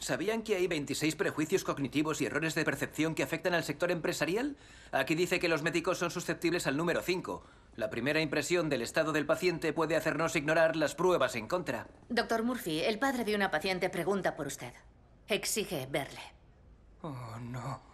¿Sabían que hay 26 prejuicios cognitivos y errores de percepción que afectan al sector empresarial? Aquí dice que los médicos son susceptibles al número 5. La primera impresión del estado del paciente puede hacernos ignorar las pruebas en contra. Doctor Murphy, el padre de una paciente pregunta por usted. Exige verle. Oh, no.